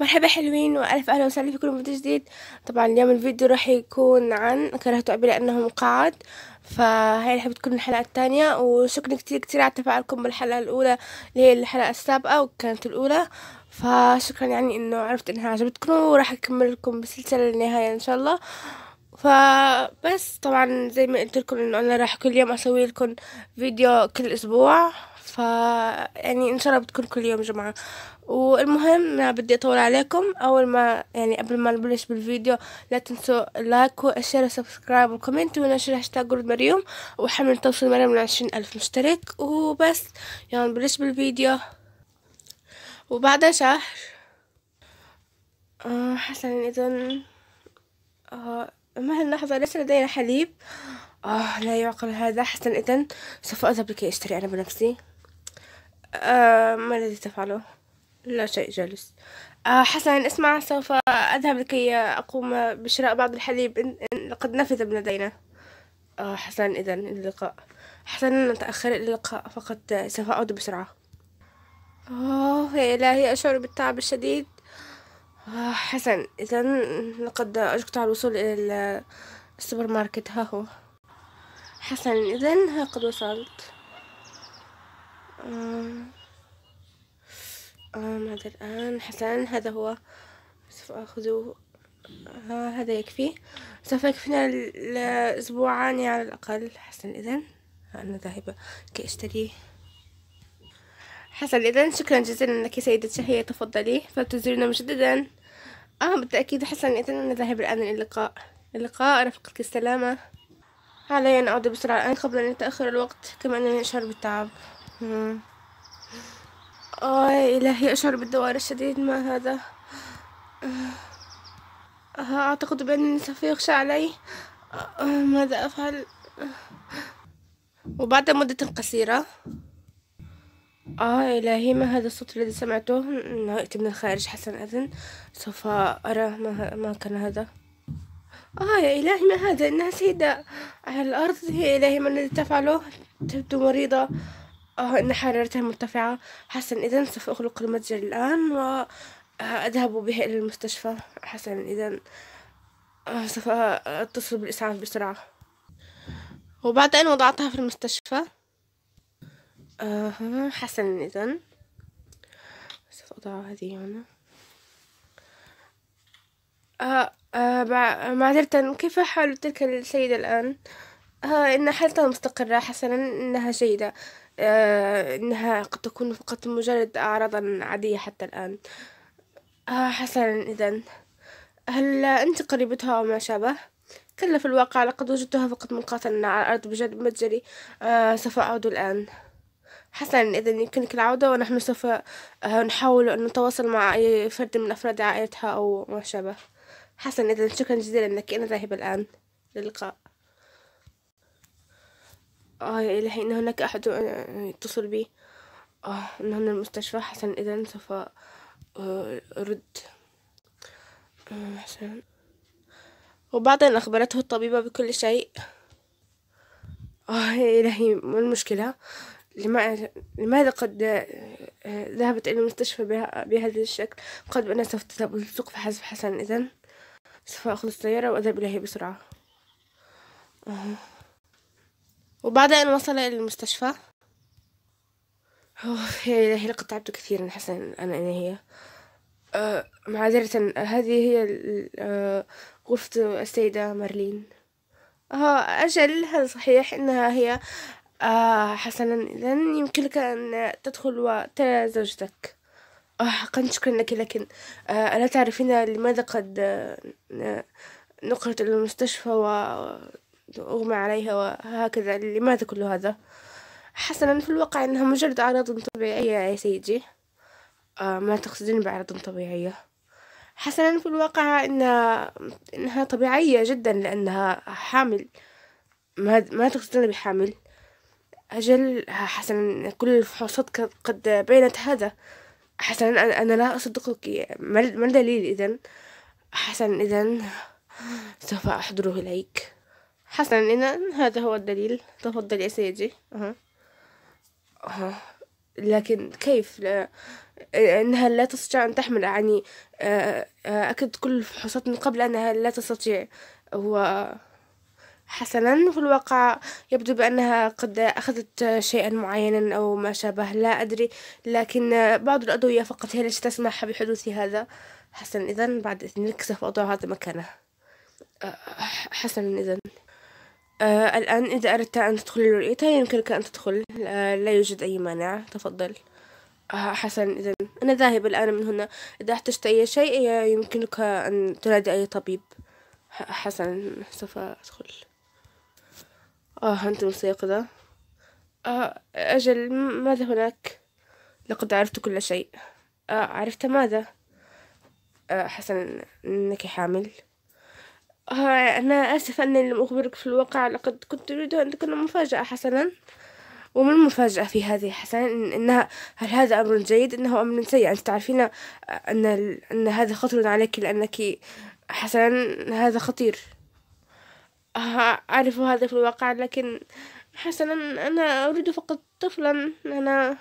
مرحبا حلوين والف اهلا وسهلا فيكم فيديو جديد طبعا اليوم الفيديو راح يكون عن كرهت ابي لانه مقعد فهي راح تكون الحلقه الثانيه وشكرا كتير كتير على تفاعلكم بالحلقه الاولى اللي هي الحلقه السابقه وكانت الاولى فشكرا يعني انه عرفت انها عجبتكم وراح اكمل لكم بسلسله للنهايه ان شاء الله فبس طبعا زي ما قلت لكم انه انا راح كل يوم اسوي لكم فيديو كل اسبوع ف يعني ان شاء الله بتكون كل يوم جمعه والمهم ما بدي اطول عليكم اول ما يعني قبل ما نبلش بالفيديو لا تنسوا اللايك والشير والسبسكرايب والكومنت ونشر هاشتاج جروب مريم وحمل توصل مريم لعشرين الف مشترك وبس يلا يعني نبلش بالفيديو وبعد شهر آه، حسنا اذا آه ما اللحظة ليس لدينا حليب آه لا يعقل هذا حسنا اذا سوف اذهب لكي اشتري انا بنفسي آه ما الذي تفعله لا شيء جالس آه حسنا اسمع سوف أذهب لكي أقوم بشراء بعض الحليب إن إن نفذ من لدينا آه حسنا إذا اللقاء حسنا تأخر إلى اللقاء فقط سوف أعود بسرعة أوه يا إلهي أشعر بالتعب الشديد آه حسنا إذا لقد أجقت على الوصول إلى السوبر ماركت ها هو حسنا إذا قد وصلت آه آه، ماذا الآن آه، حسنا هذا هو سوف أخذه آه هذا يكفي سوف يكفينا الأسبوعان على الأقل حسنا إذا آه، أنا ذاهبة كي أشتري حسنا إذا شكرا جزيلا لك سيدة شهية تفضلي فتزورنا مجددا آه بالتأكيد حسنا إذا أنا ذاهبة الآن إلى اللقاء اللقاء رفقتك السلامة علي أن أعود بسرعة الآن قبل أن يتأخر الوقت كما أنني أشعر بالتعب مم. آي آه، إلهي أشعر بالدوار الشديد ما هذا آه أعتقد بأنني سوف يخشى علي آه ماذا أفعل وبعد مدة قصيرة آه إلهي ما هذا الصوت الذي سمعته يأتي من الخارج حسن أذن سوف أرى ما, ما كان هذا آه يا إلهي ما هذا إنها سيدة على الأرض يا إلهي ما الذي تفعله تبدو مريضة آه إن حرارتها مرتفعة حسنا إذا سوف أغلق المتجر الآن وأذهب أه، به إلى المستشفى حسنا إذا أه، سوف أتصل بالإسعاف بسرعة وبعد أن وضعتها في المستشفى آه حسنا إذا سوف أضع هذه هنا آه آه معذرة كيف حال تلك السيدة الآن؟ آه إن حالتها مستقرة حسنا إنها جيدة آه، إنها قد تكون فقط مجرد أعراضا عادية حتى الآن آه، حسنا إذا هل أنت قريبتها أو ما شابه؟ كلا في الواقع لقد وجدتها فقط منقاطعا على الأرض بجد متجري آه سوف أعود الآن حسنا إذا يمكنك العودة ونحن سوف آه، نحاول أن نتواصل مع أي فرد من أفراد عائلتها أو ما شابه حسنا إذا شكرا جزيلا لك أنا ذاهبة الآن للقاء آه إلهي إن هناك أحد آه، يتصل بي آه إن هنا المستشفى حسن إذا سوف آه، أرد آه، حسن وبعد أن أخبرته الطبيبة بكل شيء آه إلهي ما المشكلة لماذا قد ذهبت إلى المستشفى بهذا الشكل قد أنا سوف تذهب للسوق فحسب حسن إذا سوف أخذ السيارة وأذهب إليه بسرعة آه. وبعد أن وصل إلى المستشفى أوه يا إلهي لقد تعبت كثيرا حسنا أنا انا هي أه، معذرة هذه هي أه، غرفة السيدة مارلين آه أجل هذا صحيح إنها هي آه حسنا إذا يمكنك أن تدخل وترى زوجتك آه حقا شكرا لك لكن آه ألا تعرفين لماذا قد آه نقلت إلى المستشفى و أغمى عليها وهكذا لماذا كل هذا حسنا في الواقع أنها مجرد أعراض طبيعية يا سيدي آه ما تقصدين بأعراض طبيعية حسنا في الواقع إنها, إنها طبيعية جدا لأنها حامل ما, ما تقصدين بحامل أجل حسنا كل الفحوصات قد بينت هذا حسنا أنا لا أصدقك ما الدليل إذا حسنا إذا سوف أحضره إليك حسنا هذا هو الدليل تفضل يا سيدي أه. أه. لكن كيف لا انها لا تستطيع ان تحمل يعني آه، آه، اكد كل فحوصات من قبل انها لا تستطيع و حسنا في الواقع يبدو بأنها قد أخذت شيئا معينا أو ما شابه لا أدري لكن بعض الأدوية فقط هي التي تسمح بحدوث هذا حسنا إذا بعد إذنك سوف أضع هذا مكانه آه، حسنا إذا آه الآن إذا أردت أن تدخل الولاية يمكنك أن تدخل آه لا يوجد أي مانع تفضل آه حسنا إذا أنا ذاهب الآن من هنا إذا احتجت أي شيء يمكنك أن تنادي أي طبيب حسنا سوف أدخل آه أنت مستيقظة آه أجل ماذا هناك لقد عرفت كل شيء آه عرفت ماذا آه حسنا إنك حامل أنا آسف أني لم أخبرك في الواقع لقد كنت أريد أن تكون مفاجأة حسنا وما المفاجأة في هذه حسنا إنها هل هذا أمر جيد إنه أمر سيء أنت تعرفين أن أن هذا خطر عليك لأنك حسنا هذا خطير أعرف هذا في الواقع لكن حسنا أنا أريد فقط طفلا أنا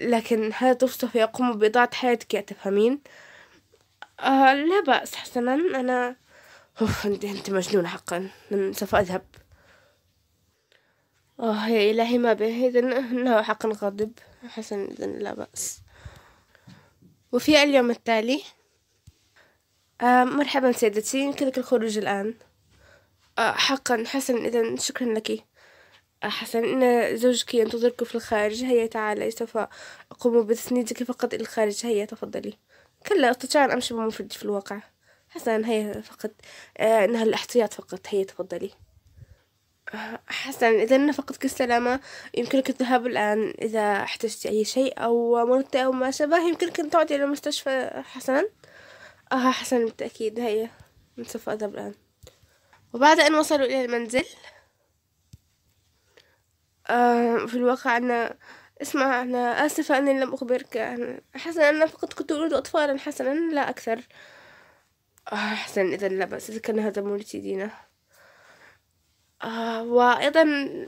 لكن هذا الطفل سوف يقوم بإضاعة حياتك أتفهمين؟ أه لا بأس حسنا أنا أوف أنت أنت مجنونة حقا سوف أذهب آه يا إلهي ما به إذا إنه حقا غاضب حسن إذا لا بأس وفي اليوم التالي آه مرحبا سيدتي يمكنك الخروج الآن آه حقا حسن إذا شكرا لك آه حسن إن زوجك ينتظرك في الخارج هيا تعالي سوف أقوم بتسنيدك فقط إلى الخارج هيا تفضلي كلا أستطيع أن أمشي بمفردي في الواقع حسنا هي فقط آه، إنها الاحتياط فقط هي تفضلي آه، حسنا إذا نفقدك السلامة يمكنك الذهاب الآن إذا احتجت أي شيء أو مرضت أو ما شابه يمكنك أن تعودي إلى المستشفى حسنا آه حسنا بالتأكيد هيا من سوف أذهب الآن وبعد أن وصلوا إلى المنزل آه في الواقع أنا اسمع أنا آسفة أني لم أخبرك حسنا أنا فقط كنت أريد أطفالا حسنا لا أكثر آه، أحسن إذا لا بأس إذا كان هذا مولد يدينا آه وأيضا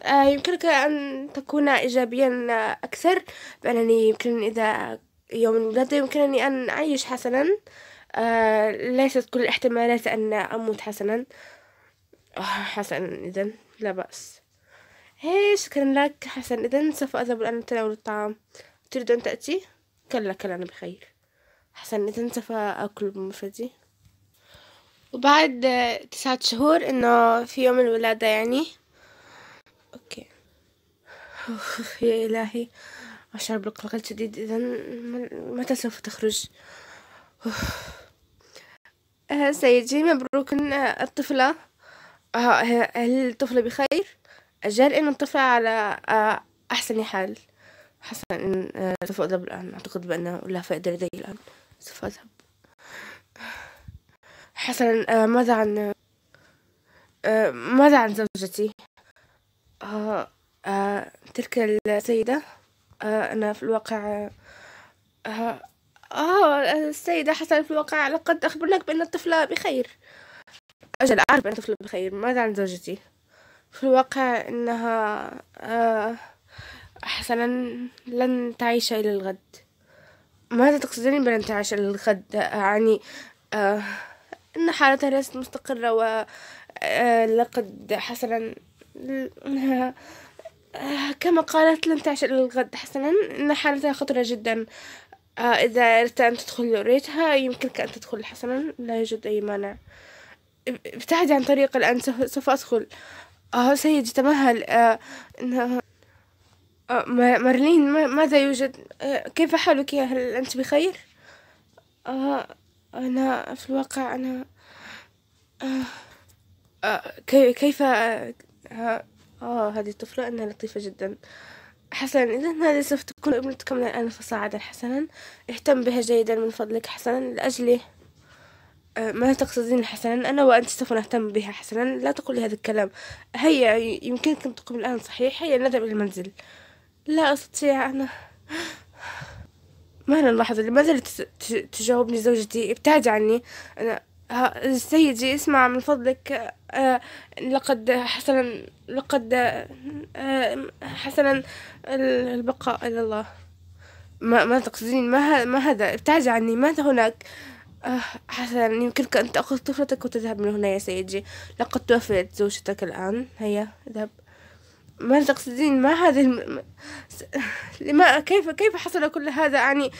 آه يمكنك أن تكون إيجابيا أكثر بأنني يمكن إذا يوم الولادة يمكنني أن أعيش حسنا آه ليست كل الاحتمالات أن أموت حسنا آه حسنا إذا لا بأس هي إيه، شكرا لك حسنا إذا سوف أذهب الآن لتناول الطعام تريد أن تأتي؟ كلا كلا أنا بخير حسنا إذا سوف أكل بمفردي وبعد تسعة شهور انه في يوم الولادة يعني اوكي أوه يا الهي اشعر بالقلق الشديد اذا متى سوف تخرج أه سيجي مبروك الطفلة أه، هل الطفلة بخير أجل إن الطفلة على أه، أحسن حال حسنا إن أه، سوف أذهب الآن أعتقد بأن لا فائدة لدي الآن سوف أذهب حسنا آه، ماذا عن آه، ماذا عن زوجتي آه، تلك السيدة أنا في الواقع آه السيدة حسنا في الواقع لقد أخبرناك بأن الطفلة بخير أجل أعرف أن الطفلة بخير ماذا عن زوجتي في الواقع أنها آه حسنا لن تعيش إلى الغد ماذا تقصدين بلن تعيش إلى الغد أعني آه إن حالتها ليست مستقرة و آه، لقد حسنا كما قالت لن تعش إلى الغد حسنا إن حالتها خطرة جدا آه، إذا أردت أن تدخل ريتها يمكنك أن تدخل حسنا لا يوجد أي مانع ابتعدي عن طريق الآن سوف أدخل آه سيدي تمهل آه، إنها مارلين ماذا يوجد كيف حالك هل أنت بخير آه أنا في الواقع أنا آه، آه، كيف آه،, آه هذه الطفلة أنها لطيفة جدا حسنا إذا هذه سوف تكون ابنتكم الآن فصاعدا حسنا اهتم بها جيدا من فضلك حسنا لأجلي ماذا تقصدين حسنا أنا وأنت سوف نهتم بها حسنا لا تقولي هذا الكلام هيا يمكنك أن تقوم الآن صحيح هيا نذهب إلى المنزل لا أستطيع أنا مهلا اللحظة اللي ما زالت تجاوبني زوجتي ابتعد عني أنا سيدي اسمع من فضلك آه، لقد حسنا لقد آه، حسنا البقاء إلى الله ما, ما تقصدين ما, ما هذا ابتعد عني ماذا هناك آه، حسنا يمكنك أن تأخذ طفلتك وتذهب من هنا يا سيدي لقد توفيت زوجتك الآن هيا اذهب ما تقصدين ما هذه الم... لما كيف كيف حصل كل هذا يعني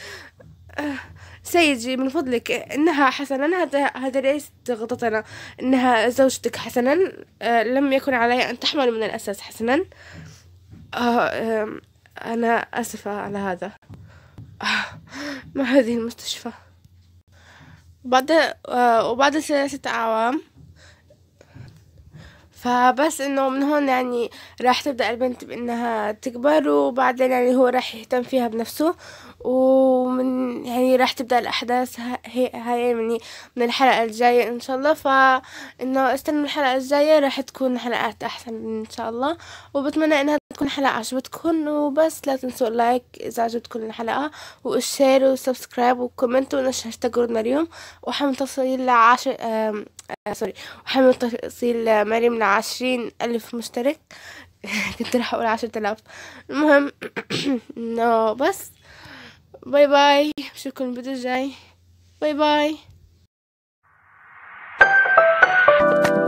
آه، سيدي من فضلك انها حسنا هذا هذا ليس غلطتنا انها زوجتك حسنا آه، لم يكن علي ان تحمل من الاساس حسنا آه، انا اسفه على هذا ما هذه المستشفى بعد وبعد ثلاثة أعوام فبس انه من هون يعني راح تبدأ البنت بانها تكبر وبعدين يعني هو راح يهتم فيها بنفسه ومن يعني راح تبدأ الاحداث هاي هي يعني من الحلقة الجاية ان شاء الله فانه استنوا الحلقة الجاية راح تكون حلقات احسن ان شاء الله وبتمنى انها تكون حلقة عجبتكم وبس لا تنسوا اللايك اذا عجبتكم الحلقة والشير والسبسكرايب وكومنت ونشر هاشتاج مريم وحنتصل لعشر آه سوري وحمل تفاصيل آه، مريم لعشرين ألف مشترك كنت راح أقول عشرة آلاف المهم إنه بس باي باي بشوفكم الفيديو الجاي باي باي